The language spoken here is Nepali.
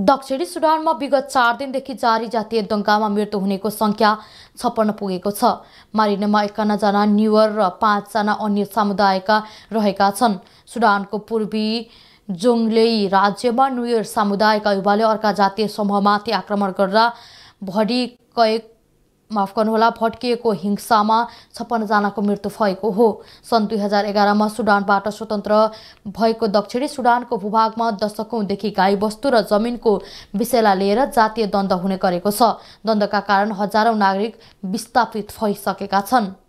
दक्षिणी सुडानमा विगत चार दिनदेखि जारी जातीय दङ्गामा मृत्यु हुनेको सङ्ख्या छप्पन्न पुगेको छ मारिनेमा एकाउन्नजना न्युअर र पाँचजना अन्य समुदायका रहेका छन् सुडानको पूर्वी जोङलेई राज्यमा न्युयर समुदायका युवाले अर्का जातीय समूहमाथि आक्रमण गर्दा भडी कैक माफ गर्नुहोला भट्किएको हिंसामा छप्पन्नजनाको मृत्यु भएको हो सन् दुई हजार एघारमा सुडानबाट स्वतन्त्र भएको दक्षिणी सुडानको भूभागमा दशकौँदेखि गाईवस्तु र जमिनको विषयलाई लिएर जातीय द्वन्द हुने गरेको छ द्वन्दका कारण हजारौँ नागरिक विस्थापित भइसकेका छन्